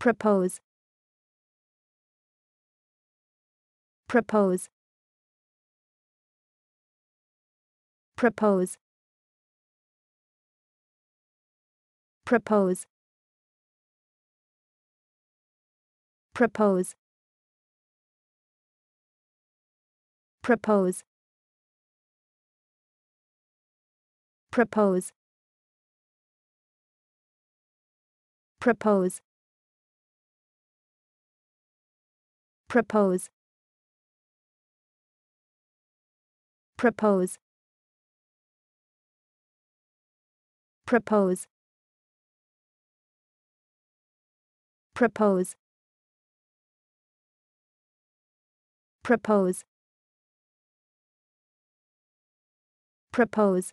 propose propose propose propose propose propose propose propose propose propose propose propose propose propose